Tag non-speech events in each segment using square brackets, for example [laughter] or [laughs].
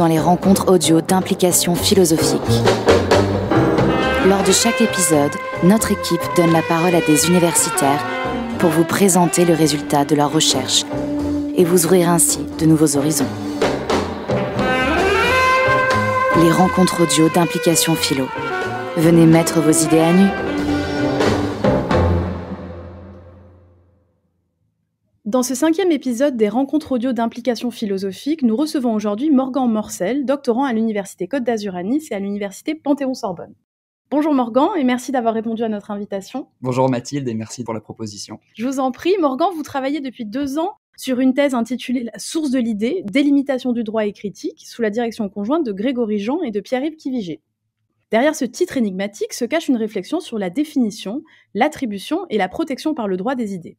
dans les rencontres audio d'implication philosophique. Lors de chaque épisode, notre équipe donne la parole à des universitaires pour vous présenter le résultat de leurs recherches et vous ouvrir ainsi de nouveaux horizons. Les rencontres audio d'implication philo. Venez mettre vos idées à nu. Dans ce cinquième épisode des rencontres audio d'implication philosophique, nous recevons aujourd'hui Morgan Morcel, doctorant à l'Université Côte d'Azur Nice et à l'Université Panthéon-Sorbonne. Bonjour Morgan et merci d'avoir répondu à notre invitation. Bonjour Mathilde et merci pour la proposition. Je vous en prie, Morgan, vous travaillez depuis deux ans sur une thèse intitulée La source de l'idée, délimitation du droit et critique, sous la direction conjointe de Grégory Jean et de Pierre-Yves Kivigé. Derrière ce titre énigmatique se cache une réflexion sur la définition, l'attribution et la protection par le droit des idées.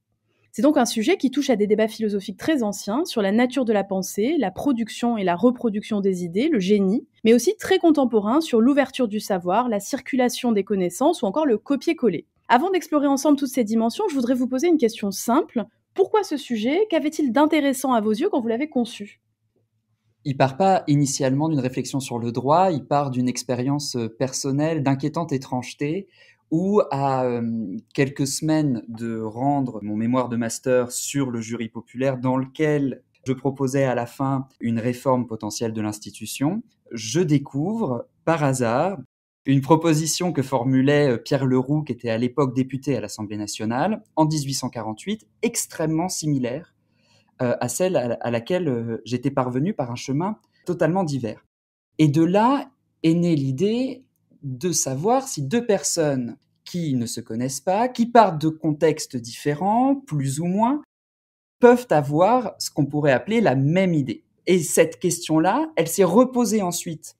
C'est donc un sujet qui touche à des débats philosophiques très anciens sur la nature de la pensée, la production et la reproduction des idées, le génie, mais aussi très contemporain sur l'ouverture du savoir, la circulation des connaissances ou encore le copier-coller. Avant d'explorer ensemble toutes ces dimensions, je voudrais vous poser une question simple. Pourquoi ce sujet Qu'avait-il d'intéressant à vos yeux quand vous l'avez conçu il part pas initialement d'une réflexion sur le droit, il part d'une expérience personnelle d'inquiétante étrangeté ou à euh, quelques semaines de rendre mon mémoire de master sur le jury populaire dans lequel je proposais à la fin une réforme potentielle de l'institution, je découvre par hasard une proposition que formulait euh, Pierre Leroux, qui était à l'époque député à l'Assemblée nationale, en 1848, extrêmement similaire euh, à celle à, laquelle j'étais parvenu par un chemin totalement divers. Et de là est née l'idée de savoir si deux personnes qui ne se connaissent pas, qui partent de contextes différents, plus ou moins, peuvent avoir ce qu'on pourrait appeler la même idée. Et cette question-là, elle s'est reposée ensuite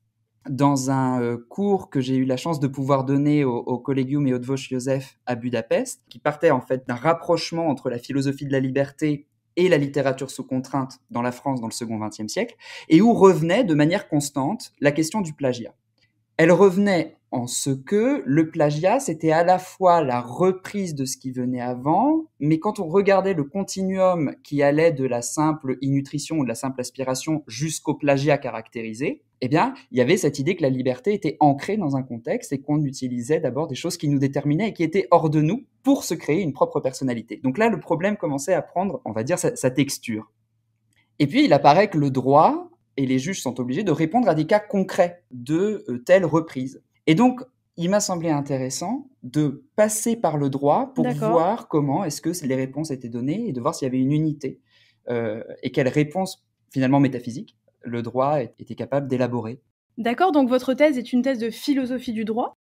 dans un euh, cours que j'ai eu la chance de pouvoir donner au, Collegium et au Joseph à Budapest, qui partait en fait d'un rapprochement entre la philosophie de la liberté et la littérature sous contrainte dans la France dans le second XXe siècle, et où revenait de manière constante la question du plagiat. Elle revenait en ce que le plagiat, c'était à la fois la reprise de ce qui venait avant, mais quand on regardait le continuum qui allait de la simple innutrition ou de la simple aspiration jusqu'au plagiat caractérisé, eh bien, il y avait cette idée que la liberté était ancrée dans un contexte et qu'on utilisait d'abord des choses qui nous déterminaient et qui étaient hors de nous pour se créer une propre personnalité. Donc là, le problème commençait à prendre, on va dire, sa texture. Et puis, il apparaît que le droit, et les juges sont obligés de répondre à des cas concrets de euh, telle reprise. Et donc, il m'a semblé intéressant de passer par le droit pour voir comment est-ce que les réponses étaient données et de voir s'il y avait une unité euh, et quelles réponses finalement métaphysiques le droit était capable d'élaborer. D'accord, donc votre thèse est une thèse de philosophie du droit.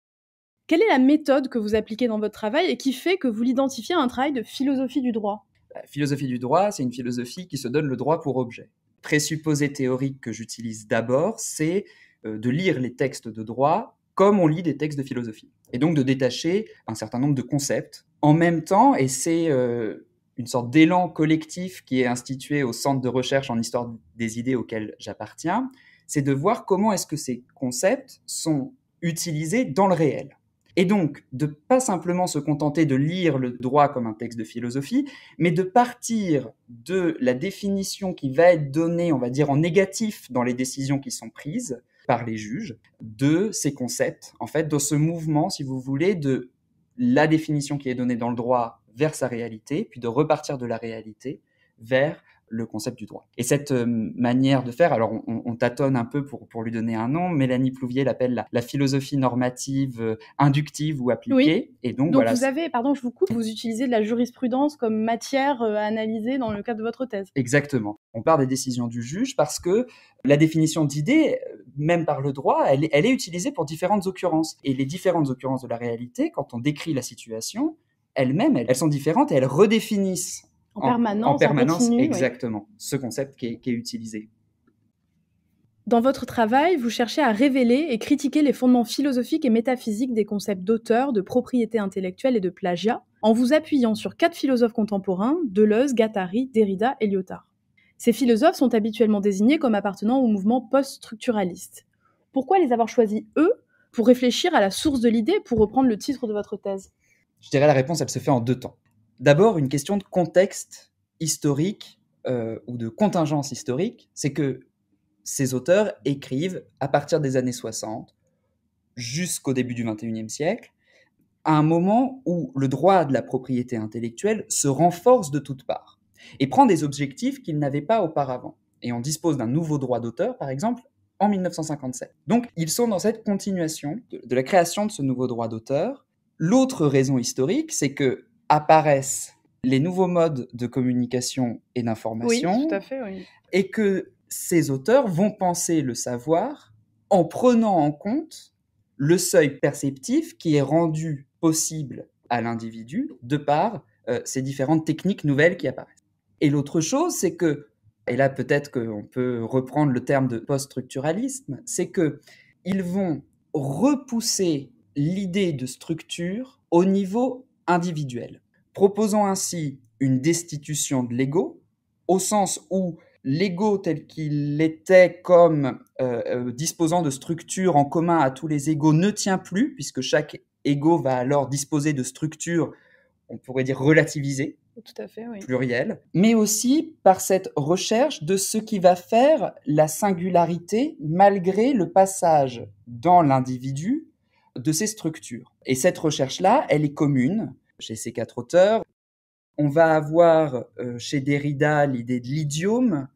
Quelle est la méthode que vous appliquez dans votre travail et qui fait que vous l'identifiez à un travail de philosophie du droit La bah, philosophie du droit, c'est une philosophie qui se donne le droit pour objet présupposé théorique que j'utilise d'abord, c'est euh, de lire les textes de droit comme on lit des textes de philosophie, et donc de détacher un certain nombre de concepts. En même temps, et c'est euh, une sorte d'élan collectif qui est institué au centre de recherche en histoire des idées auquel j'appartiens, c'est de voir comment est-ce que ces concepts sont utilisés dans le réel. Et donc, de pas simplement se contenter de lire le droit comme un texte de philosophie, mais de partir de la définition qui va être donnée, on va dire, en négatif dans les décisions qui sont prises par les juges, de ces concepts, en fait, de ce mouvement, si vous voulez, de la définition qui est donnée dans le droit vers sa réalité, puis de repartir de la réalité vers le concept du droit. Et cette euh, manière de faire, alors on, tâtonne un peu pour, lui donner un nom, Mélanie Plouvier l'appelle la, philosophie normative euh, inductive ou appliquée. Et donc, vous avez, pardon, je vous coupe, vous utilisez de la jurisprudence comme matière euh, à analyser dans le cadre de votre thèse. Exactement. On part des décisions du juge parce que la définition d'idée, même par le droit, elle, elle est utilisée pour différentes occurrences. Et les différentes occurrences de la réalité, quand on décrit la situation, elles-mêmes, elles, sont différentes et elles redéfinissent en, permanence. exactement. Ce concept qui est, utilisé. Dans votre travail, vous cherchez à révéler et critiquer les fondements philosophiques et métaphysiques des concepts d'auteur, de propriété intellectuelle et de plagiat, en vous appuyant sur quatre philosophes contemporains, Deleuze, Gattari, Derrida et Lyotard. Ces philosophes sont habituellement désignés comme appartenant au mouvement post-structuraliste. Pourquoi les avoir choisis, eux, pour réfléchir à la source de l'idée, pour reprendre le titre de votre thèse Je dirais la réponse, elle se fait en deux temps. D'abord, une question de contexte historique euh, ou de contingence historique, c'est que ces auteurs écrivent à partir des années 60 jusqu'au début du 21e siècle, à un moment où le droit de la propriété intellectuelle se renforce de toutes parts et prend des objectifs qu'il n'avait pas auparavant. Et on dispose d'un nouveau droit d'auteur, par exemple, en 1957. Donc ils sont dans cette continuation de la création de ce nouveau droit d'auteur. L'autre raison historique, c'est que apparaissent les nouveaux modes de communication et d'information. Et que ces auteurs vont penser le savoir en prenant en compte le seuil perceptif qui est rendu possible à l'individu de par euh, ces différentes techniques nouvelles qui apparaissent. Et l'autre chose, c'est que, et là peut-être qu'on peut reprendre le terme de post-structuralisme, c'est que ils vont repousser l'idée de structure au niveau individuelle, proposant ainsi une destitution de l'ego, au sens où l'ego tel qu'il était comme euh, euh, disposant de structures en commun à tous les égaux ne tient plus, puisque chaque ego va alors disposer de structures, on pourrait dire relativisées, à fait, plurielles, mais aussi par cette recherche de ce qui va faire la singularité malgré le passage dans l'individu de ces structures. Et cette recherche-là, elle est commune chez ces quatre auteurs. On va avoir euh, chez Derrida l'idée de l'idiome.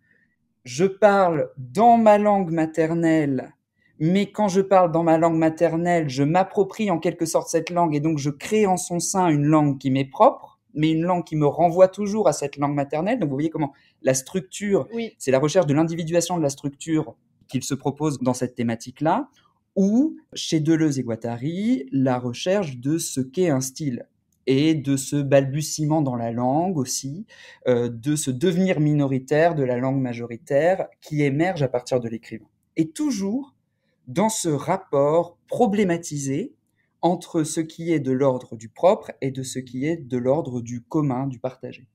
Je parle dans ma langue maternelle, mais quand je parle dans ma langue maternelle, je m'approprie en quelque sorte cette langue et donc je crée en son sein une langue qui m'est propre, mais une langue qui me renvoie toujours à cette langue maternelle. Donc vous voyez comment la structure, c'est la recherche de l'individuation de la structure qu'il se propose dans cette thématique-là, ou chez Deleuze et Guattari, la recherche de ce qu'est un style et de ce balbutiement dans la langue aussi, euh, de ce devenir minoritaire de la langue majoritaire qui émerge à partir de l'écrivain. Et toujours dans ce rapport problématisé entre ce qui est de l'ordre du propre et de ce qui est de l'ordre du commun, du partagé.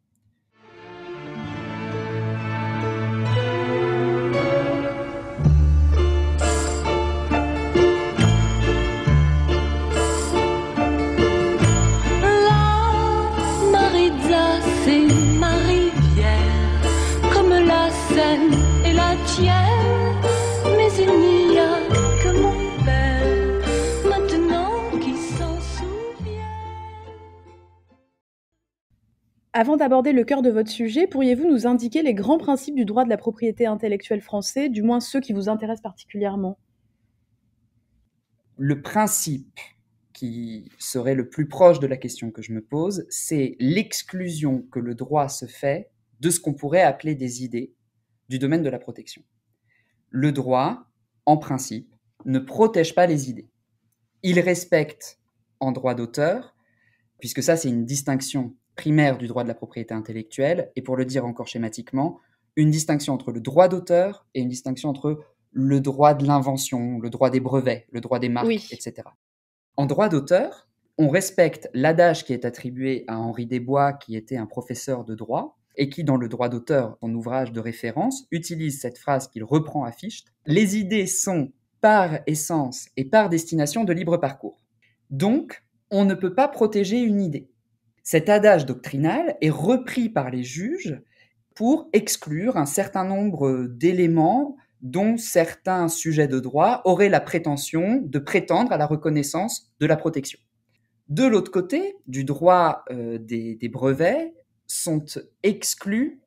Avant d'aborder le cœur de votre sujet, pourriez-vous nous indiquer les grands principes du droit de la propriété intellectuelle français, du moins ceux qui vous intéressent particulièrement Le principe qui serait le plus proche de la question que je me pose, c'est l'exclusion que le droit se fait de ce qu'on pourrait appeler des idées du domaine de la protection. Le droit, en principe, ne protège pas les idées. Il respecte en droit d'auteur, puisque ça c'est une distinction primaire du droit de la propriété intellectuelle, et pour le dire encore schématiquement, une distinction entre le droit d'auteur et une distinction entre le droit de l'invention, le droit des brevets, le droit des marques, etc. En droit d'auteur, on respecte l'adage qui est attribué à Henri Desbois, qui était un professeur de droit, et qui, dans le droit d'auteur, son ouvrage de référence, utilise cette phrase qu'il reprend à Fichte. Les idées sont par essence et par destination de libre parcours. Donc, on ne peut pas protéger une idée. Cet adage doctrinal est repris par les juges pour exclure un certain nombre d'éléments dont certains sujets de droit auraient la prétention de prétendre à la reconnaissance de la protection. De l'autre côté, du droit euh, des brevets, sont exclus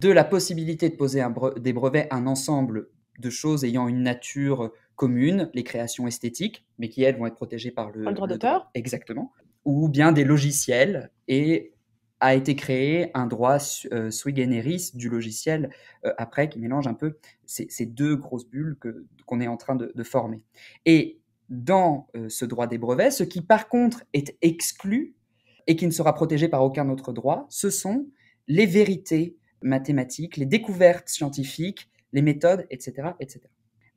de la possibilité de poser des brevets un ensemble de choses ayant une nature commune, les créations esthétiques, mais qui elles vont être protégées par le, droit d'auteur. Exactement. Ou bien des logiciels. Et a été créé un droit euh, sui generis du logiciel euh, après qui mélange un peu ces, deux grosses bulles qu'on est en train de, former. Et dans euh, ce droit des brevets, ce qui par contre est exclu et qui ne sera protégé par aucun autre droit, ce sont les vérités mathématiques, les découvertes scientifiques, les méthodes, etc. etc.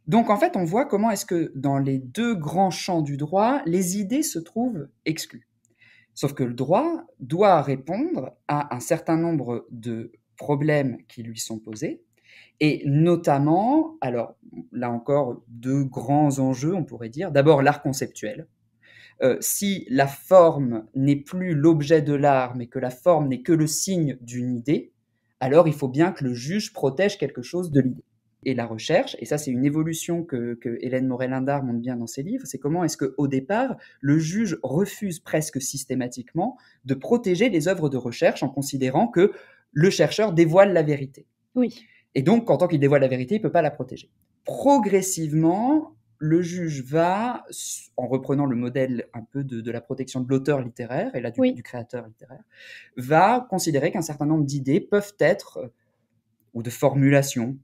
Donc en fait, on voit comment est-ce que dans les deux grands champs du droit, les idées se trouvent exclues. Sauf que le droit doit répondre à un certain nombre de problèmes qui lui sont posés, et notamment, alors là encore, deux grands enjeux, on pourrait dire, d'abord l'art conceptuel, euh, si la forme n'est plus l'objet de l'art, mais que la forme n'est que le signe d'une idée, alors il faut bien que le juge protège quelque chose de l'idée. Et la recherche, et ça c'est une évolution que, que Hélène Morel-Indard montre bien dans ses livres, c'est comment est-ce qu'au départ, le juge refuse presque systématiquement de protéger les œuvres de recherche en considérant que le chercheur dévoile la vérité. Oui. Et donc, en tant qu'il dévoile la vérité, il ne peut pas la protéger. Progressivement, le juge va, en reprenant le modèle un peu de, la protection de l'auteur littéraire et la du, créateur littéraire, va considérer qu'un certain nombre d'idées peuvent être, euh, ou de formulations,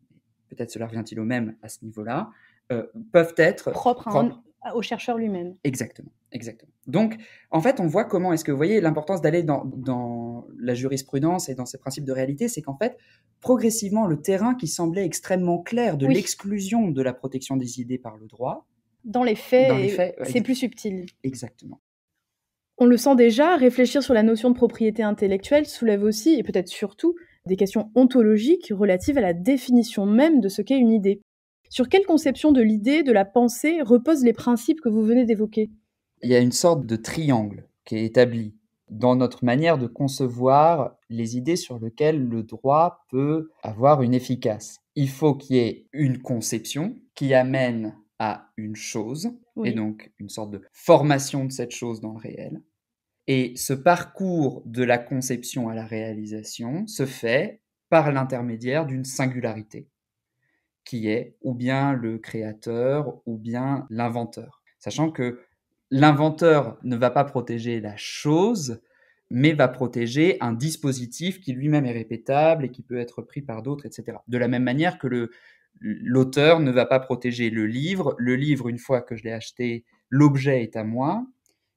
peut-être cela revient-il au même à ce niveau-là, euh, peuvent être propres au chercheur lui-même. Exactement, exactement. Donc, en fait, on voit comment est-ce que, vous voyez, l'importance d'aller dans, la jurisprudence et dans ces principes de réalité, c'est qu'en fait, progressivement, le terrain qui semblait extrêmement clair de l'exclusion de la protection des idées par le droit. Dans les faits, c'est plus subtil. Exactement. On le sent déjà, réfléchir sur la notion de propriété intellectuelle soulève aussi, et peut-être surtout, des questions ontologiques relatives à la définition même de ce qu'est une idée. Sur quelle conception de l'idée, de la pensée reposent les principes que vous venez d'évoquer Il y a une sorte de triangle qui est établi dans notre manière de concevoir les idées sur lesquelles le droit peut avoir une efficace. Il faut qu'il y ait une conception qui amène à une chose, et donc une sorte de formation de cette chose dans le réel. Et ce parcours de la conception à la réalisation se fait par l'intermédiaire d'une singularité qui est ou bien le créateur ou bien l'inventeur. Sachant que l'inventeur ne va pas protéger la chose, mais va protéger un dispositif qui lui-même est répétable et qui peut être pris par d'autres, etc. De la même manière que l'auteur ne va pas protéger le livre, le livre, une fois que je l'ai acheté, l'objet est à moi,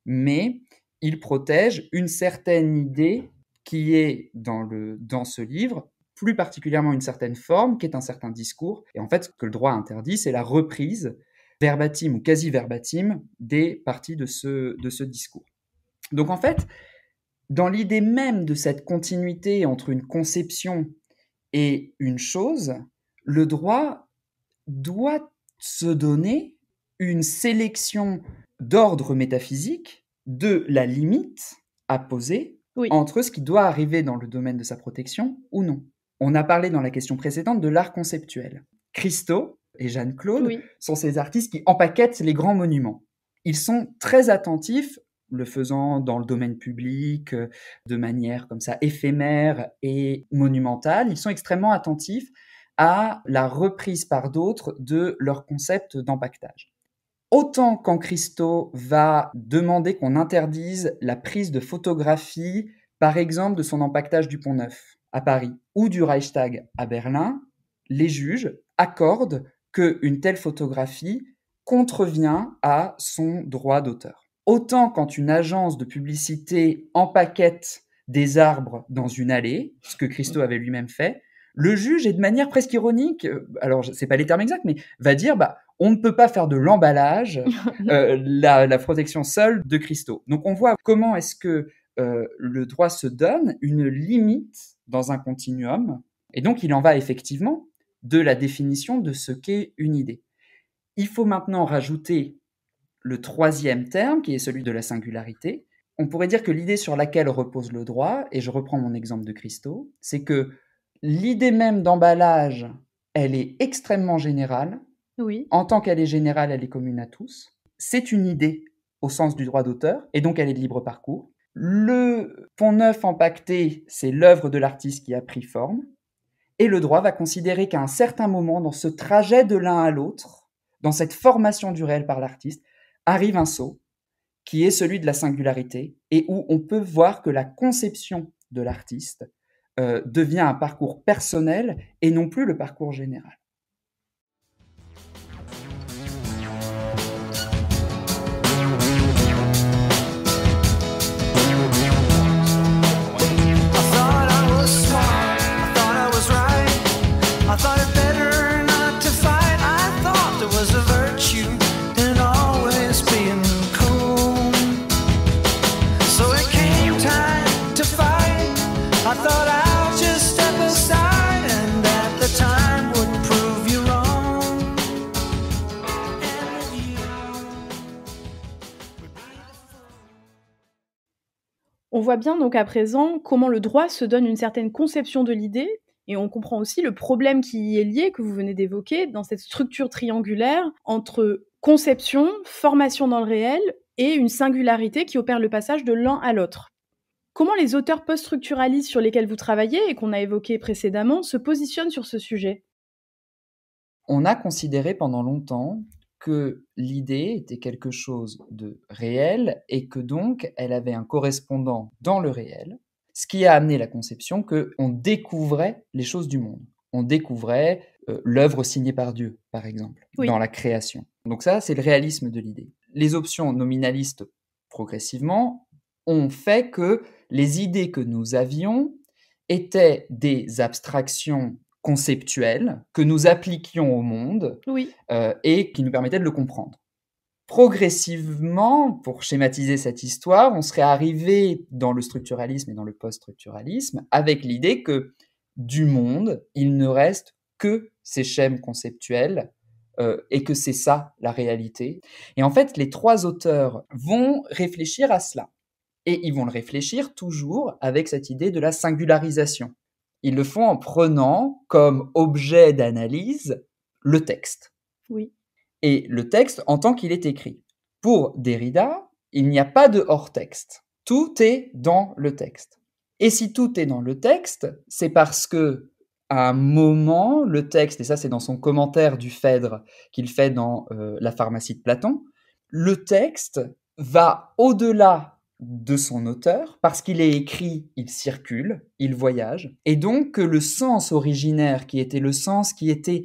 mais il protège une certaine idée qui est dans, le, dans ce livre plus particulièrement une certaine forme, qui est un certain discours. Et en fait, ce que le droit interdit, c'est la reprise verbatime ou quasi verbatime des parties de ce, de ce discours. Donc en fait, dans l'idée même de cette continuité entre une conception et une chose, le droit doit se donner une sélection d'ordre métaphysique de la limite à poser entre ce qui doit arriver dans le domaine de sa protection ou non. On a parlé dans la question précédente de l'art conceptuel. Christo et Jeanne-Claude sont ces artistes qui empaquettent les grands monuments. Ils sont très attentifs, le faisant dans le domaine public, euh, de manière comme ça éphémère et monumentale. Ils sont extrêmement attentifs à la reprise par d'autres de leur concept d'empaquetage. Autant quand Christo va demander qu'on interdise la prise de photographie, par exemple, de son empaquetage du Pont Neuf, à Paris ou du Reichstag à Berlin, les juges accordent qu'une telle photographie contrevient à son droit d'auteur. Autant quand une agence de publicité empaquette des arbres dans une allée, ce que Christo avait lui-même fait, le juge est de manière presque ironique, euh, alors c'est pas les termes exacts, mais va dire bah on ne peut pas faire de l'emballage [laughs] euh, la, protection seule de Christo. Donc on voit comment est-ce que euh, le droit se donne une limite dans un continuum. Et donc, il en va effectivement de la définition de ce qu'est une idée. Il faut maintenant rajouter le troisième terme, qui est celui de la singularité. On pourrait dire que l'idée sur laquelle repose le droit, et je reprends mon exemple de Christo, c'est que l'idée même d'emballage, elle est extrêmement générale. Oui. En tant qu'elle est générale, elle est commune à tous. C'est une idée au sens du droit d'auteur, et donc elle est de libre parcours. Le pont neuf empaqueté, c'est l'œuvre de l'artiste qui a pris forme. Et le droit va considérer qu'à un certain moment, dans ce trajet de l'un à l'autre, dans cette formation du réel par l'artiste, arrive un saut qui est celui de la singularité et où on peut voir que la conception de l'artiste euh, devient un parcours personnel et non plus le parcours général. voit bien donc à présent comment le droit se donne une certaine conception de l'idée et on comprend aussi le problème qui y est lié, que vous venez d'évoquer, dans cette structure triangulaire entre conception, formation dans le réel et une singularité qui opère le passage de l'un à l'autre. Comment les auteurs post-structuralistes sur lesquels vous travaillez et qu'on a évoqués précédemment se positionnent sur ce sujet On a considéré pendant longtemps que l'idée était quelque chose de réel et que donc elle avait un correspondant dans le réel, ce qui a amené la conception que on découvrait les choses du monde. On découvrait euh, l'œuvre signée par Dieu, par exemple, dans la création. Donc ça, c'est le réalisme de l'idée. Les options nominalistes, progressivement, ont fait que les idées que nous avions étaient des abstractions conceptuels que nous appliquions au monde oui. Euh, et qui nous permettait de le comprendre. Progressivement, pour schématiser cette histoire, on serait arrivé dans le structuralisme et dans le post-structuralisme avec l'idée que du monde, il ne reste que ces schèmes conceptuels euh, et que c'est ça la réalité. Et en fait, les trois auteurs vont réfléchir à cela. Et ils vont le réfléchir toujours avec cette idée de la singularisation. Ils le font en prenant comme objet d'analyse le texte. Oui. Et le texte en tant qu'il est écrit. Pour Derrida, il n'y a pas de hors-texte. Tout est dans le texte. Et si tout est dans le texte, c'est parce que à un moment, le texte, et ça c'est dans son commentaire du Phèdre qu'il fait dans euh, La pharmacie de Platon, le texte va au-delà de son auteur, parce qu'il est écrit, il circule, il voyage, et donc que le sens originaire, qui était le sens qui était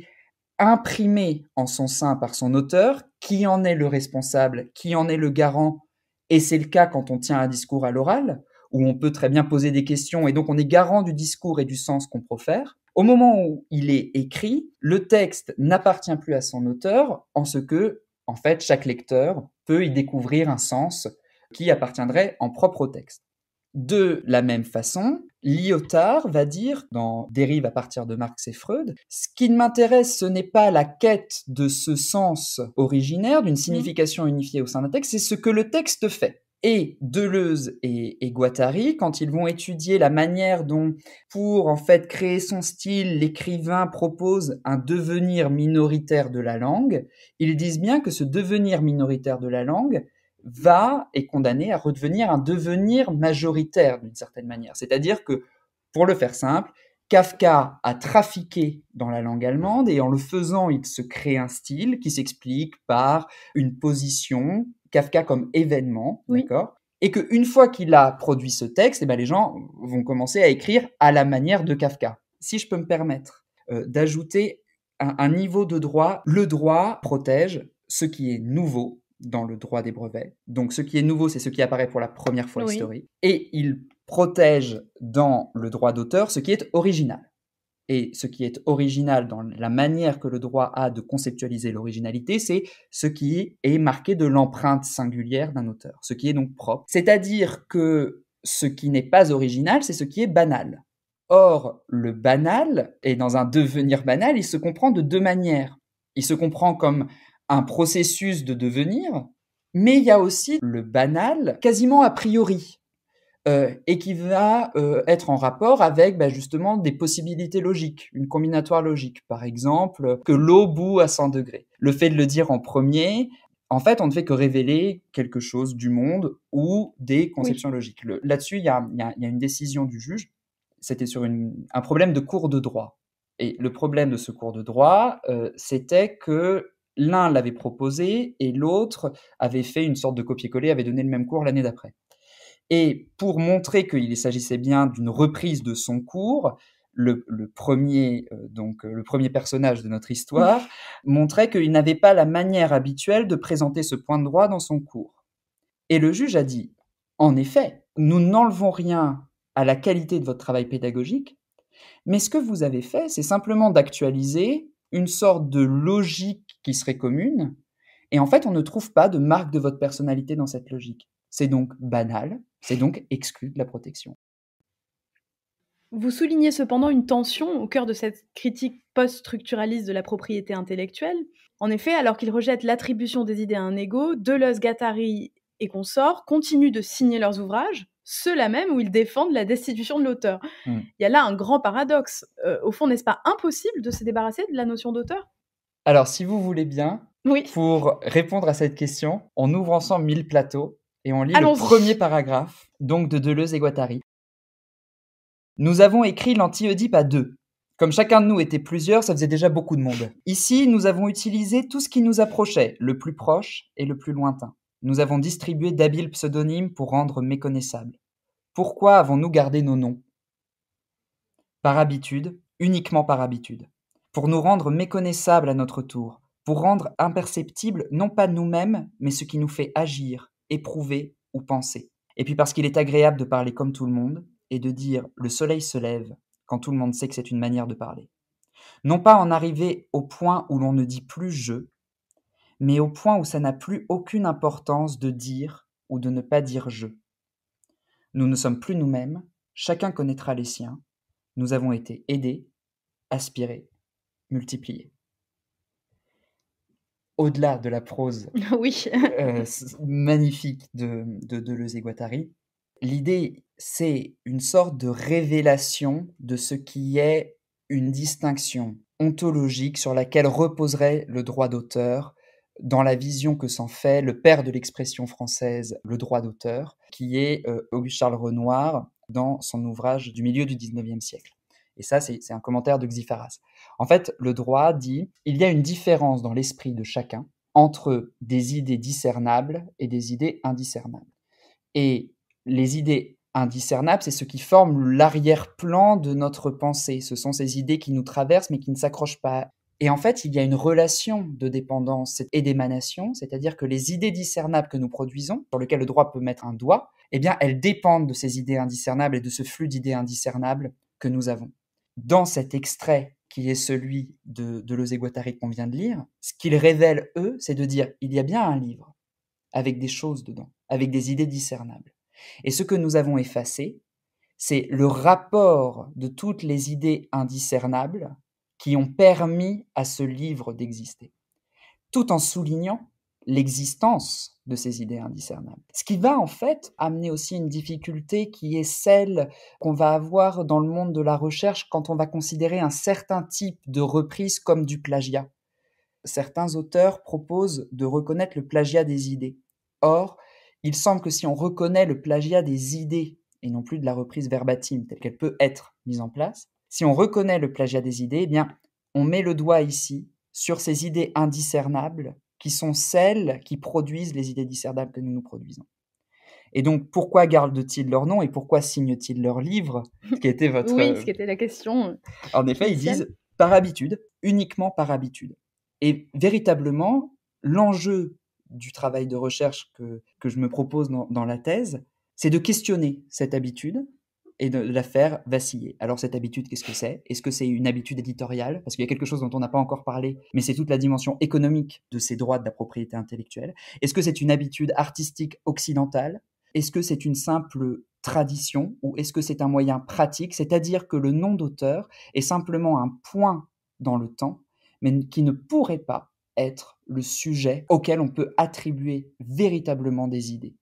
imprimé en son sein par son auteur, qui en est le responsable, qui en est le garant, et c'est le cas quand on tient un discours à l'oral, où on peut très bien poser des questions, et donc on est garant du discours et du sens qu'on profère. Au moment où il est écrit, le texte n'appartient plus à son auteur, en ce que, en fait, chaque lecteur peut y découvrir un sens qui appartiendrait en propre au texte. De la même façon, Lyotard va dire, dans Dérive à partir de Marx et Freud, ce qui m'intéresse, ce n'est pas la quête de ce sens originaire, d'une mmh. signification unifiée au sein d'un texte, c'est ce que le texte fait. Et Deleuze et, Guattari, quand ils vont étudier la manière dont, pour en fait créer son style, l'écrivain propose un devenir minoritaire de la langue, ils disent bien que ce devenir minoritaire de la langue, va est condamné à redevenir un devenir majoritaire d'une certaine manière. C'est-à-dire que, pour le faire simple, Kafka a trafiqué dans la langue allemande et en le faisant, il se crée un style qui s'explique par une position, Kafka comme événement, d'accord Et qu'une fois qu'il a produit ce texte, eh ben, les gens vont commencer à écrire à la manière de Kafka. Si je peux me permettre euh, d'ajouter un niveau de droit, le droit protège ce qui est nouveau, dans le droit des brevets. Donc ce qui est nouveau, c'est ce qui apparaît pour la première fois dans historique. Et il protège dans le droit d'auteur ce qui est original. Et ce qui est original dans la manière que le droit a de conceptualiser l'originalité, c'est ce qui est marqué de l'empreinte singulière d'un auteur, ce qui est donc propre. C'est-à-dire que ce qui n'est pas original, c'est ce qui est banal. Or, le banal, et dans un devenir banal, il se comprend de deux manières. Il se comprend comme un processus de devenir, mais il y a aussi le banal, quasiment a priori, euh, et qui va euh, être en rapport avec bah, justement des possibilités logiques, une combinatoire logique, par exemple, que l'eau bout à 100 degrés. Le fait de le dire en premier, en fait, on ne fait que révéler quelque chose du monde ou des conceptions logiques. Là-dessus, il y, a, une décision du juge. C'était sur un problème de cours de droit. Et le problème de ce cours de droit, euh, c'était que l'un l'avait proposé et l'autre avait fait une sorte de copier-coller, avait donné le même cours l'année d'après. Et pour montrer qu'il s'agissait bien d'une reprise de son cours, le, premier euh, donc euh, le premier personnage de notre histoire montrait qu'il n'avait pas la manière habituelle de présenter ce point de droit dans son cours. Et le juge a dit en effet, nous n'enlevons rien à la qualité de votre travail pédagogique, mais ce que vous avez fait, c'est simplement d'actualiser une sorte de logique qui serait commune. Et en fait, on ne trouve pas de marque de votre personnalité dans cette logique. C'est donc banal, c'est donc exclu de la protection. Vous soulignez cependant une tension au cœur de cette critique post-structuraliste de la propriété intellectuelle. En effet, alors qu'ils rejette l'attribution des idées à un ego, Deleuze, Gattari et consorts continuent de signer leurs ouvrages, ceux-là même où ils défendent la destitution de l'auteur. Hmm. Il y a là un grand paradoxe. Euh, au fond, n'est-ce pas impossible de se débarrasser de la notion d'auteur alors, si vous voulez bien, pour répondre à cette question, on ouvre ensemble mille plateaux et on lit le premier paragraphe, donc de Deleuze et Guattari. Nous avons écrit l'anti-Oedipe à deux. Comme chacun de nous était plusieurs, ça faisait déjà beaucoup de monde. Ici, nous avons utilisé tout ce qui nous approchait, le plus proche et le plus lointain. Nous avons distribué d'habiles pseudonymes pour rendre méconnaissables. Pourquoi avons-nous gardé nos noms Par habitude, uniquement par habitude pour nous rendre méconnaissables à notre tour, pour rendre imperceptibles non pas nous-mêmes, mais ce qui nous fait agir, éprouver ou penser. Et puis parce qu'il est agréable de parler comme tout le monde et de dire le soleil se lève quand tout le monde sait que c'est une manière de parler. Non pas en arriver au point où l'on ne dit plus je, mais au point où ça n'a plus aucune importance de dire ou de ne pas dire je. Nous ne sommes plus nous-mêmes, chacun connaîtra les siens, nous avons été aidés, aspirés, multiplié. Au-delà de la prose [laughs] euh, magnifique de, de Deleuze et Guattari, l'idée, c'est une sorte de révélation de ce qui est une distinction ontologique sur laquelle reposerait le droit d'auteur dans la vision que s'en fait le père de l'expression française, le droit d'auteur, qui est euh, Auguste Charles Renoir dans son ouvrage du milieu du 19e siècle. Et ça, c'est un commentaire de Xipharas. En fait, le droit dit il y a une différence dans l'esprit de chacun entre des idées discernables et des idées indiscernables. Et les idées indiscernables, c'est ce qui forme l'arrière-plan de notre pensée. Ce sont ces idées qui nous traversent mais qui ne s'accrochent pas. Et en fait, il y a une relation de dépendance et d'émanation, c'est-à-dire que les idées discernables que nous produisons, sur lesquelles le droit peut mettre un doigt, eh bien, elles dépendent de ces idées indiscernables et de ce flux d'idées indiscernables que nous avons. Dans cet extrait qui est celui de, de Guattari qu'on vient de lire, ce qu'ils révèlent, eux, c'est de dire il y a bien un livre avec des choses dedans, avec des idées discernables. Et ce que nous avons effacé, c'est le rapport de toutes les idées indiscernables qui ont permis à ce livre d'exister, tout en soulignant l'existence de ces idées indiscernables. Ce qui va en fait amener aussi une difficulté qui est celle qu'on va avoir dans le monde de la recherche quand on va considérer un certain type de reprise comme du plagiat. Certains auteurs proposent de reconnaître le plagiat des idées. Or, il semble que si on reconnaît le plagiat des idées et non plus de la reprise verbatim telle qu'elle peut être mise en place, si on reconnaît le plagiat des idées, eh bien, on met le doigt ici sur ces idées indiscernables qui sont celles qui produisent les idées discernables que nous nous produisons. Et donc, pourquoi gardent-ils leur nom et pourquoi signent-ils leur livre qui était votre. oui, euh, ce qui était la question. Euh, en effet, ils disent par habitude, uniquement par habitude. Et véritablement, l'enjeu du travail de recherche que, je me propose dans la thèse, c'est de questionner cette habitude et de la faire vaciller. Alors cette habitude, qu'est-ce que c'est Est-ce que c'est une habitude éditoriale Parce qu'il y a quelque chose dont on n'a pas encore parlé, mais c'est toute la dimension économique de ces droits de la propriété intellectuelle. Est-ce que c'est une habitude artistique occidentale Est-ce que c'est une simple tradition ou est-ce que c'est un moyen pratique C'est-à-dire que le nom d'auteur est simplement un point dans le temps, mais qui ne pourrait pas être le sujet auquel on peut attribuer véritablement des idées.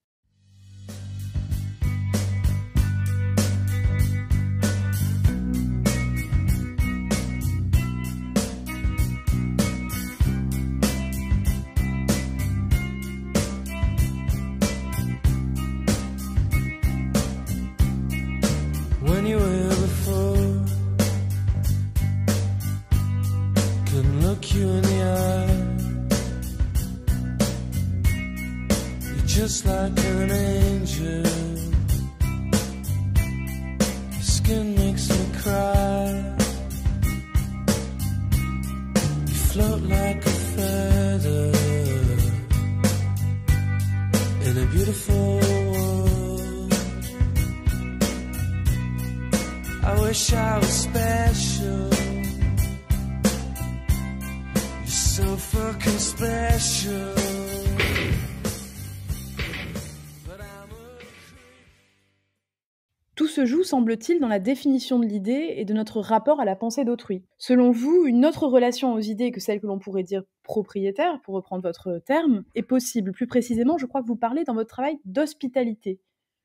semble-t-il, dans la définition de l'idée et de notre rapport à la pensée d'autrui. Selon vous, une autre relation aux idées que celle que l'on pourrait dire propriétaire, pour reprendre votre terme, est possible. Plus précisément, je crois que vous parlez dans votre travail d'hospitalité.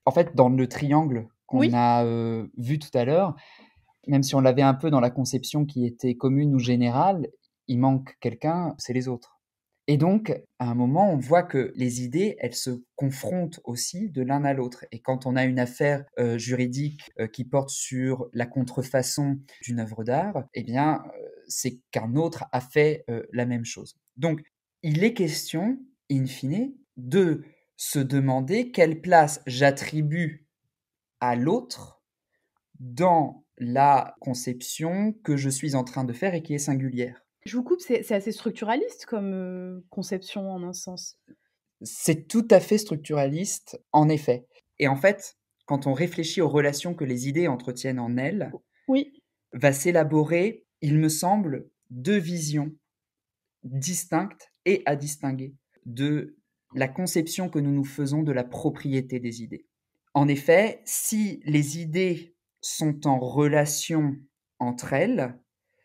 En fait, dans le triangle qu'on a euh, vu tout à l'heure, même si on l'avait un peu dans la conception qui était commune ou générale, il manque quelqu'un, c'est les autres. Et donc, à un moment, on voit que les idées, elles se confrontent aussi de l'un à l'autre. Et quand on a une affaire euh, juridique euh, qui porte sur la contrefaçon d'une œuvre d'art, eh bien, euh, c'est qu'un autre a fait la même chose. Donc, il est question, in fine, de se demander quelle place j'attribue à l'autre dans la conception que je suis en train de faire et qui est singulière. Je vous coupe, c'est assez structuraliste comme euh, conception en un sens. C'est tout à fait structuraliste, en effet. Et en fait, quand on réfléchit aux relations que les idées entretiennent en elles, oui. va s'élaborer, il me semble, deux visions distinctes et à distinguer de la conception que nous nous faisons de la propriété des idées. En effet, si les idées sont en relation entre elles,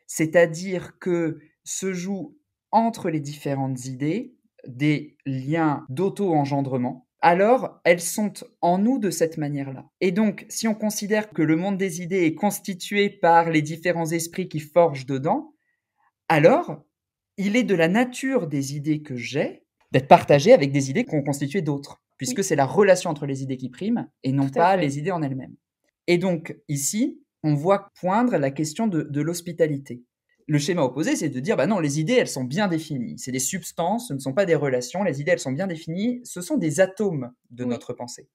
c'est-à-dire que se joue entre les différentes idées des liens d'auto-engendrement, alors elles sont en nous de cette manière-là. Et donc, si on considère que le monde des idées est constitué par les différents esprits qui forgent dedans, alors il est de la nature des idées que j'ai d'être partagées avec des idées qu'ont constitué d'autres, puisque c'est la relation entre les idées qui prime et non pas les idées en elles-mêmes. Et donc, ici, on voit poindre la question de, l'hospitalité. Le schéma opposé, c'est de dire, bah non, les idées, elles sont bien définies. C'est des substances, ce ne sont pas des relations. Les idées, elles sont bien définies. Ce sont des atomes de notre pensée.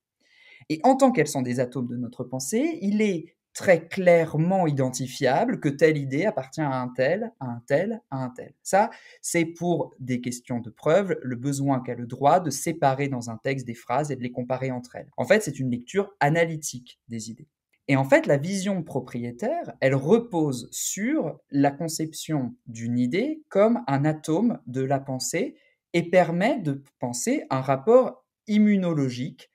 Et en tant qu'elles sont des atomes de notre pensée, il est très clairement identifiable que telle idée appartient à un tel, à un tel, à un tel. Ça, c'est pour des questions de preuve, le besoin qu'a le droit de séparer dans un texte des phrases et de les comparer entre elles. En fait, c'est une lecture analytique des idées. Et en fait, la vision propriétaire, elle repose sur la conception d'une idée comme un atome de la pensée et permet de penser un rapport immunologique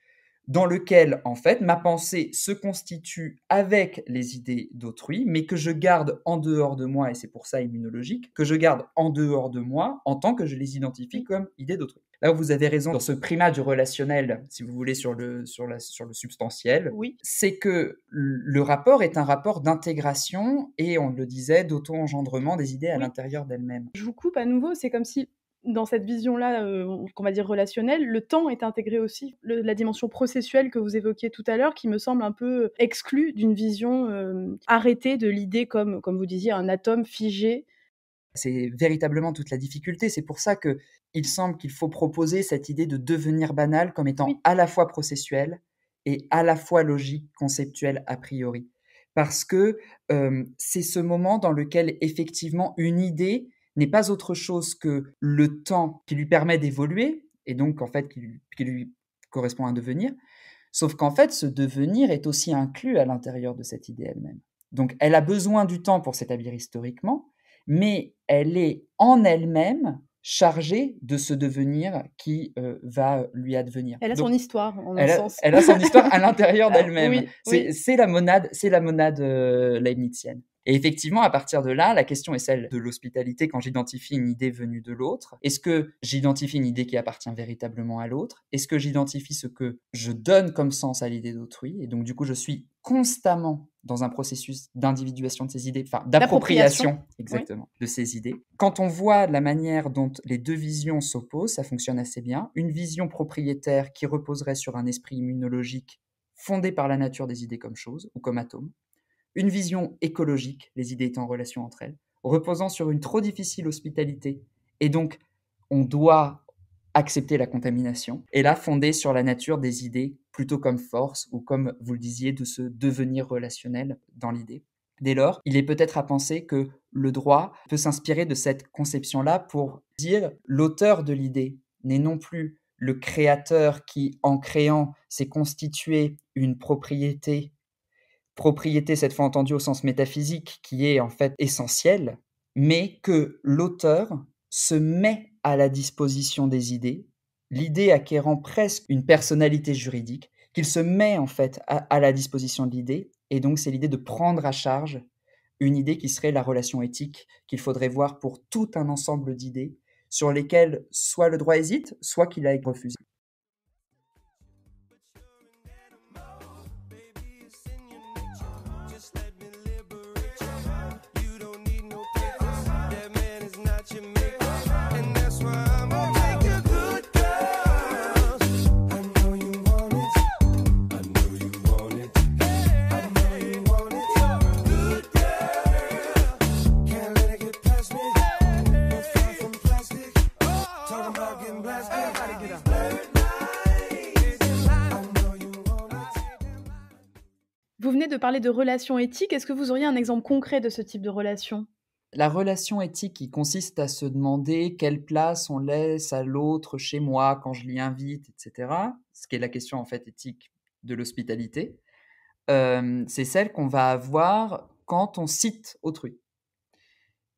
dans lequel, en fait, ma pensée se constitue avec les idées d'autrui, mais que je garde en dehors de moi, et c'est pour ça immunologique, que je garde en dehors de moi en tant que je les identifie comme idées d'autrui. Là où vous avez raison dans ce primat du relationnel, si vous voulez, sur le, sur la, sur le substantiel, oui. c'est que le rapport est un rapport d'intégration et, on le disait, d'auto-engendrement des idées à l'intérieur d'elles-mêmes. Je vous coupe à nouveau, c'est comme si dans cette vision-là, euh, qu'on va dire relationnelle, le temps est intégré aussi. la dimension processuelle que vous évoquiez tout à l'heure, qui me semble un peu exclue d'une vision euh, arrêtée de l'idée comme, comme vous disiez, un atome figé. C'est véritablement toute la difficulté. C'est pour ça que il semble qu'il faut proposer cette idée de devenir banal comme étant à la fois processuel et à la fois logique, conceptuelle a priori. Parce que c'est ce moment dans lequel effectivement une idée n'est pas autre chose que le temps qui lui permet d'évoluer, et donc en fait qui lui, qui lui correspond à un devenir, sauf qu'en fait ce devenir est aussi inclus à l'intérieur de cette idée elle-même. Donc elle a besoin du temps pour s'établir historiquement, mais elle est en elle-même chargée de ce devenir qui euh, va euh, lui advenir. Elle a son histoire, en un a, sens. Elle a son histoire à l'intérieur [laughs] bah d'elle-même. c'est la monade, c'est la monade euh, leibnizienne. Et effectivement, à partir de là, la question est celle de l'hospitalité quand j'identifie une idée venue de l'autre. Est-ce que j'identifie une idée qui appartient véritablement à l'autre Est-ce que j'identifie ce que je donne comme sens à l'idée d'autrui Et donc, du coup, je suis constamment dans un processus d'individuation de ces idées, enfin d'appropriation exactement de ces idées. Quand on voit la manière dont les deux visions s'opposent, ça fonctionne assez bien. Une vision propriétaire qui reposerait sur un esprit immunologique fondé par la nature des idées comme chose ou comme atome, une vision écologique, les idées étant en relation entre elles, reposant sur une trop difficile hospitalité. Et donc, on doit accepter la contamination, et là fondée sur la nature des idées plutôt comme force ou comme vous le disiez de se devenir relationnel dans l'idée. Dès lors, il est peut-être à penser que le droit peut s'inspirer de cette conception-là pour dire l'auteur de l'idée n'est non plus le créateur qui, en créant, s'est constitué une propriété propriété, cette fois entendue au sens métaphysique, qui est en fait essentielle, mais que l'auteur se met à la disposition des idées, l'idée acquérant presque une personnalité juridique, qu'il se met en fait à, la disposition de l'idée, et donc c'est l'idée de prendre à charge une idée qui serait la relation éthique qu'il faudrait voir pour tout un ensemble d'idées sur lesquelles soit le droit hésite, soit qu'il aille refusé. Vous venez de parler de relations éthiques. Est-ce que vous auriez un exemple concret de ce type de relation la relation éthique qui consiste à se demander quelle place on laisse à l'autre chez moi quand je l'y invite, etc., ce qui est la question en fait éthique de l'hospitalité, euh, c'est celle qu'on va avoir quand on cite autrui.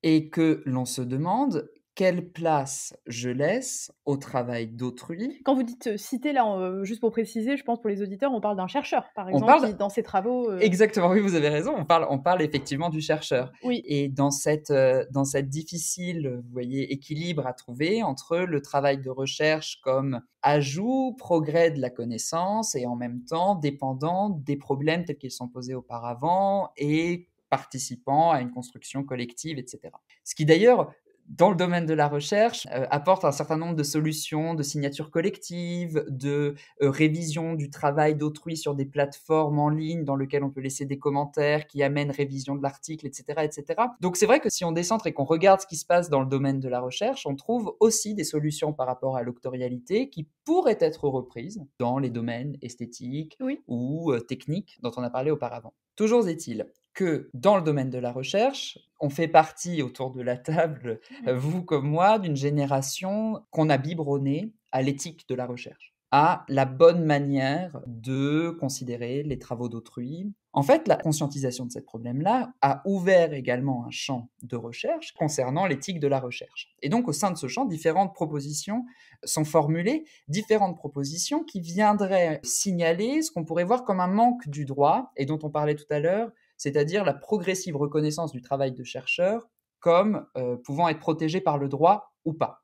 Et que l'on se demande quelle place je laisse au travail d'autrui. Quand vous dites citer, là, juste pour préciser, je pense pour les auditeurs, on parle d'un chercheur, par exemple, qui, dans ses travaux. Exactement, oui, vous avez raison, on parle, on parle effectivement du chercheur. Oui. Et dans cette, dans cette difficile, vous voyez, équilibre à trouver entre le travail de recherche comme ajout, progrès de la connaissance et en même temps dépendant des problèmes tels qu'ils sont posés auparavant et participant à une construction collective, etc. Ce qui d'ailleurs dans le domaine de la recherche, euh, apporte un certain nombre de solutions de signatures collectives, de euh, révision du travail d'autrui sur des plateformes en ligne dans lesquelles on peut laisser des commentaires qui amènent révision de l'article, etc., etc. Donc c'est vrai que si on décentre et qu'on regarde ce qui se passe dans le domaine de la recherche, on trouve aussi des solutions par rapport à l'octorialité qui pourraient être reprises dans les domaines esthétiques ou euh, techniques dont on a parlé auparavant. Toujours est-il que dans le domaine de la recherche, on fait partie autour de la table, vous comme moi, d'une génération qu'on a biberonnée à l'éthique de la recherche à la bonne manière de considérer les travaux d'autrui. En fait, la conscientisation de ce problème là a ouvert également un champ de recherche concernant l'éthique de la recherche. Et donc, au sein de ce champ, différentes propositions sont formulées, différentes propositions qui viendraient signaler ce qu'on pourrait voir comme un manque du droit et dont on parlait tout à l'heure, c'est-à-dire la progressive reconnaissance du travail de chercheur comme euh, pouvant être protégé par le droit ou pas.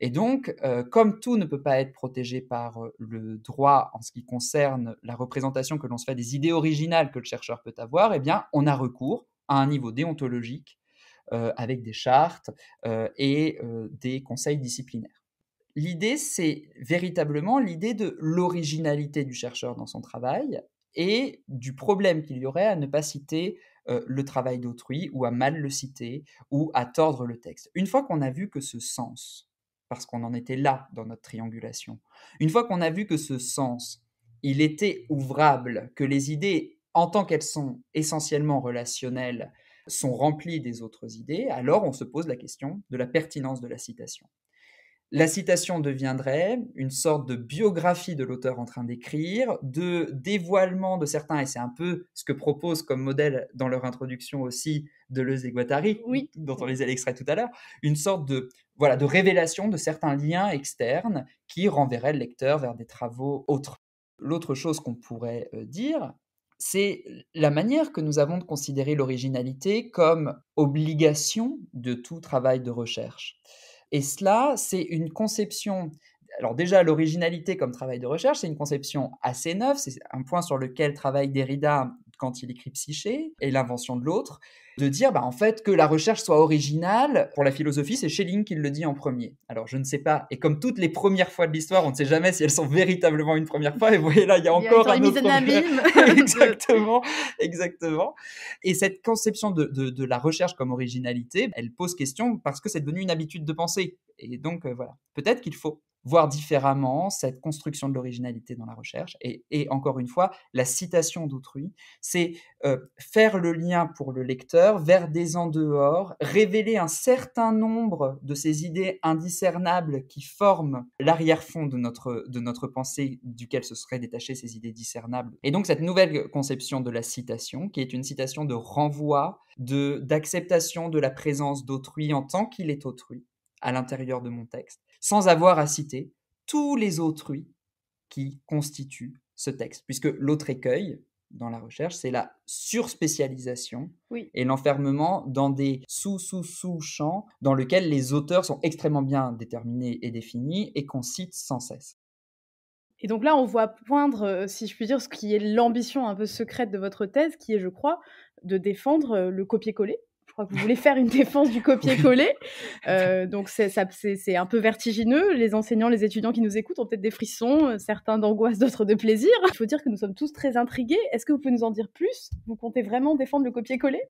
Et donc, euh, comme tout ne peut pas être protégé par euh, le droit en ce qui concerne la représentation que l'on se fait des idées originales que le chercheur peut avoir, eh bien, on a recours à un niveau déontologique euh, avec des chartes et des conseils disciplinaires. L'idée, c'est véritablement l'idée de l'originalité du chercheur dans son travail et du problème qu'il y aurait à ne pas citer le travail d'autrui ou à mal le citer ou à tordre le texte. Une fois qu'on a vu que ce sens parce qu'on en était là dans notre triangulation. Une fois qu'on a vu que ce sens, il était ouvrable, que les idées, en tant qu'elles sont essentiellement relationnelles, sont remplies des autres idées, alors on se pose la question de la pertinence de la citation. La citation deviendrait une sorte de biographie de l'auteur en train d'écrire, de dévoilement de certains, et c'est un peu ce que propose comme modèle dans leur introduction aussi Deleuze et Guattari, dont on les a l'extrait tout à l'heure, une sorte de, voilà, de révélation de certains liens externes qui renverraient le lecteur vers des travaux autres. L'autre chose qu'on pourrait euh, dire, c'est la manière que nous avons de considérer l'originalité comme obligation de tout travail de recherche. Et cela, c'est une conception alors déjà, l'originalité comme travail de recherche, c'est une conception assez neuve. C'est un point sur lequel travaille Derrida quand il écrit Psyché et l'invention de l'autre, de dire bah, en fait que la recherche soit originale. Pour la philosophie, c'est Schelling qui le dit en premier. Alors je ne sais pas, et comme toutes les premières fois de l'histoire, on ne sait jamais si elles sont véritablement une première fois. Et vous voyez là, il y a encore un [laughs] [laughs] exactement, exactement. Et cette conception de, la recherche comme originalité, elle pose question parce que c'est devenu une habitude de penser. Et donc, euh, voilà. Peut-être qu'il faut voir différemment cette construction de l'originalité dans la recherche. Et, encore une fois, la citation d'autrui, c'est euh, faire le lien pour le lecteur vers des en dehors, révéler un certain nombre de ces idées indiscernables qui forment l'arrière-fond de notre, de notre pensée, duquel se seraient détachées ces idées discernables. Et donc cette nouvelle conception de la citation, qui est une citation de renvoi, d'acceptation de la présence d'autrui en tant qu'il est autrui, à l'intérieur de mon texte, sans avoir à citer tous les autrui qui constituent ce texte. Puisque l'autre écueil dans la recherche, c'est la surspécialisation et l'enfermement dans des sous-sous-sous-champs dans lesquels les auteurs sont extrêmement bien déterminés et définis et qu'on cite sans cesse. Et donc là, on voit poindre, euh, si je puis dire, ce qui est l'ambition un peu secrète de votre thèse, qui est, je crois, de défendre euh, le copier-coller crois que vous voulez faire une défense du copier-coller. Euh, donc c'est un peu vertigineux. Les enseignants, les étudiants qui nous écoutent ont peut-être des frissons, euh, certains d'angoisse, d'autres de plaisir. Il faut dire que nous sommes tous très intrigués. Est-ce que vous pouvez nous en dire plus Vous comptez vraiment défendre le copier-coller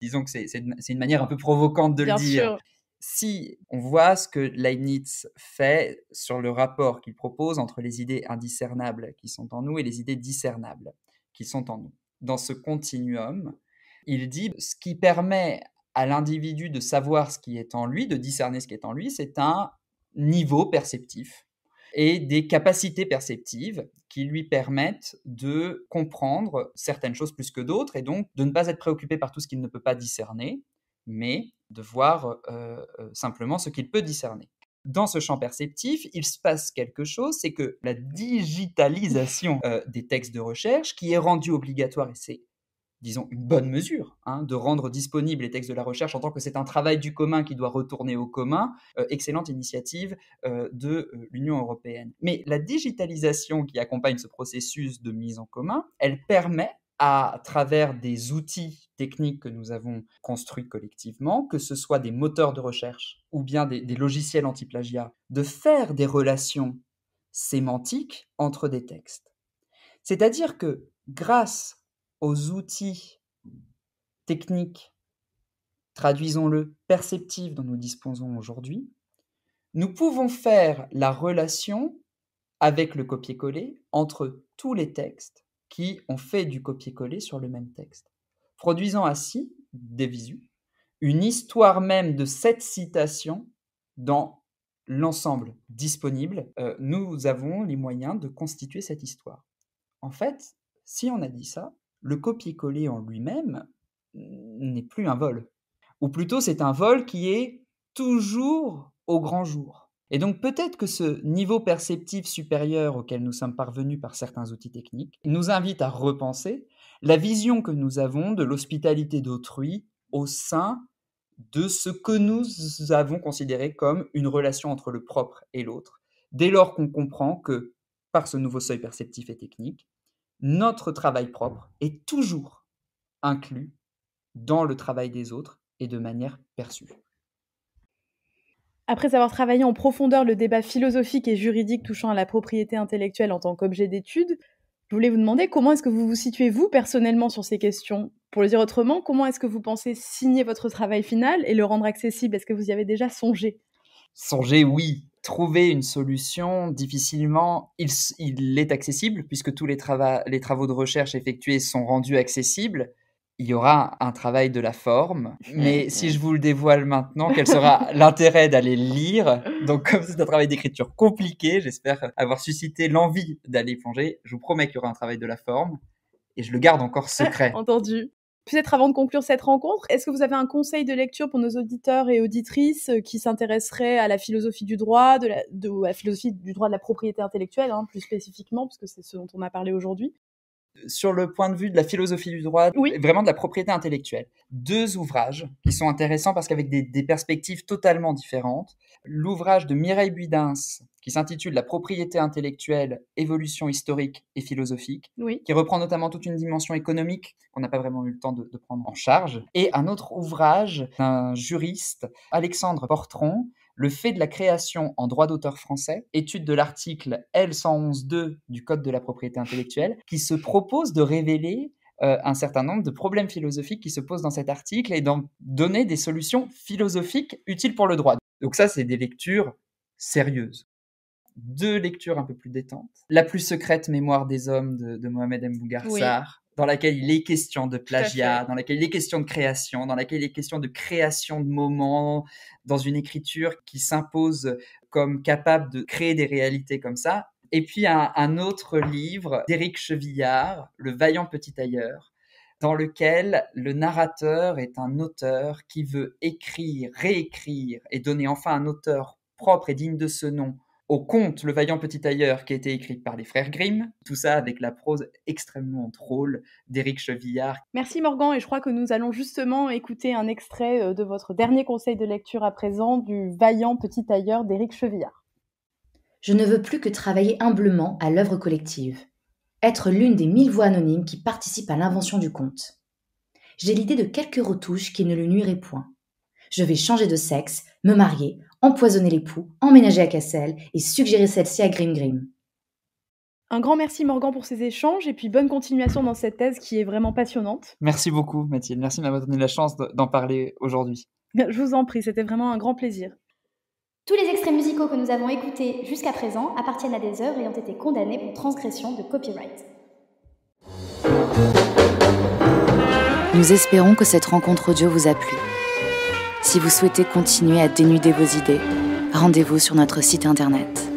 Disons que c'est une, manière un peu provocante de le dire. Sûr. Si on voit ce que Leibniz fait sur le rapport qu'il propose entre les idées indiscernables qui sont en nous et les idées discernables qui sont en nous, dans ce continuum, il dit ce qui permet à l'individu de savoir ce qui est en lui, de discerner ce qui est en lui, c'est un niveau perceptif et des capacités perceptives qui lui permettent de comprendre certaines choses plus que d'autres et donc de ne pas être préoccupé par tout ce qu'il ne peut pas discerner, mais de voir euh, euh, simplement ce qu'il peut discerner. Dans ce champ perceptif, il se passe quelque chose, c'est que la digitalisation euh, des textes de recherche, qui est rendue obligatoire, et c'est disons, une bonne mesure hein, de rendre disponibles les textes de la recherche en tant que c'est un travail du commun qui doit retourner au commun. Euh, excellente initiative euh, de euh, l'Union européenne. Mais la digitalisation qui accompagne ce processus de mise en commun, elle permet à travers des outils techniques que nous avons construits collectivement, que ce soit des moteurs de recherche ou bien des, logiciels anti-plagiat, de faire des relations sémantiques entre des textes. C'est-à-dire que grâce aux outils techniques, traduisons-le, perceptifs dont nous disposons aujourd'hui, nous pouvons faire la relation avec le copier-coller entre tous les textes qui ont fait du copier-coller sur le même texte, produisant ainsi, des visus, une histoire même de cette citation dans l'ensemble disponible. Euh, nous avons les moyens de constituer cette histoire. En fait, si on a dit ça, le copier-coller en lui-même n'est plus un vol. Ou plutôt, c'est un vol qui est toujours au grand jour. Et donc peut-être que ce niveau perceptif supérieur auquel nous sommes parvenus par certains outils techniques nous invite à repenser la vision que nous avons de l'hospitalité d'autrui au sein de ce que nous avons considéré comme une relation entre le propre et l'autre, dès lors qu'on comprend que, par ce nouveau seuil perceptif et technique, notre travail propre est toujours inclus dans le travail des autres et de manière perçue. Après avoir travaillé en profondeur le débat philosophique et juridique touchant à la propriété intellectuelle en tant qu'objet d'étude, je voulais vous demander comment est-ce que vous vous situez vous personnellement sur ces questions Pour le dire autrement, comment est-ce que vous pensez signer votre travail final et le rendre accessible Est-ce que vous y avez déjà songé Songé, oui trouver une solution, difficilement, il, est accessible, puisque tous les, travaux, les travaux de recherche effectués sont rendus accessibles il y aura un travail de la forme, mais [laughs] si je vous le dévoile maintenant, quel sera [laughs] l'intérêt d'aller lire Donc comme c'est un travail d'écriture compliqué, j'espère avoir suscité l'envie d'aller plonger. Je vous promets qu'il y aura un travail de la forme et je le garde encore secret. [laughs] Entendu. Peut-être avant de conclure cette rencontre, est-ce que vous avez un conseil de lecture pour nos auditeurs et auditrices euh, qui s'intéresseraient à la philosophie du droit, de la, de, à la philosophie du droit de la propriété intellectuelle, hein, plus spécifiquement, puisque c'est ce dont on a parlé aujourd'hui sur le point de vue de la philosophie du droit, vraiment de la propriété intellectuelle. Deux ouvrages qui sont intéressants parce qu'avec des, perspectives totalement différentes. L'ouvrage de Mireille Buidens qui s'intitule La propriété intellectuelle, évolution historique et philosophique, qui reprend notamment toute une dimension économique qu'on n'a pas vraiment eu le temps de prendre en charge. Et un autre ouvrage d'un juriste, Alexandre Portron, le fait de la création en droit d'auteur français, étude de l'article l 2 du Code de la propriété intellectuelle, qui se propose de révéler euh, un certain nombre de problèmes philosophiques qui se posent dans cet article et d'en donner des solutions philosophiques utiles pour le droit. Donc ça, c'est des lectures sérieuses. Deux lectures un peu plus détentes. La plus secrète mémoire des hommes de, Mohamed M. Bougarsar, dans laquelle il est question de plagiat, dans laquelle il est question de création, dans laquelle il est question de création de moments, dans une écriture qui s'impose comme capable de créer des réalités comme ça. Et puis un, un autre livre d'Éric Chevillard, Le vaillant petit tailleur, dans lequel le narrateur est un auteur qui veut écrire, réécrire et donner enfin un auteur propre et digne de ce nom au conte Le Vaillant Petit Tailleur qui a été écrit par les frères Grimm, tout ça avec la prose extrêmement drôle d'Éric Chevillard. Merci Morgan et je crois que nous allons justement écouter un extrait euh, de votre dernier conseil de lecture à présent du Vaillant Petit Tailleur d'Éric Chevillard. Je ne veux plus que travailler humblement à l'œuvre collective, être l'une des mille voix anonymes qui participent à l'invention du conte. J'ai l'idée de quelques retouches qui ne le nuiraient point. Je vais changer de sexe, me marier, empoisonner les poux, emménager à Cassel et suggérer celle-ci à Grim Un grand merci Morgan pour ces échanges et puis bonne continuation dans cette thèse qui est vraiment passionnante. Merci beaucoup Mathilde, merci de m'avoir donné la chance d'en parler aujourd'hui. [laughs] Je vous en prie, c'était vraiment un grand plaisir. Tous les extraits musicaux que nous avons écoutés jusqu'à présent appartiennent à des œuvres ayant été condamnées pour transgression de copyright. Nous espérons que cette rencontre audio vous a plu. Si vous souhaitez continuer à dénuder vos idées, rendez-vous sur notre site internet.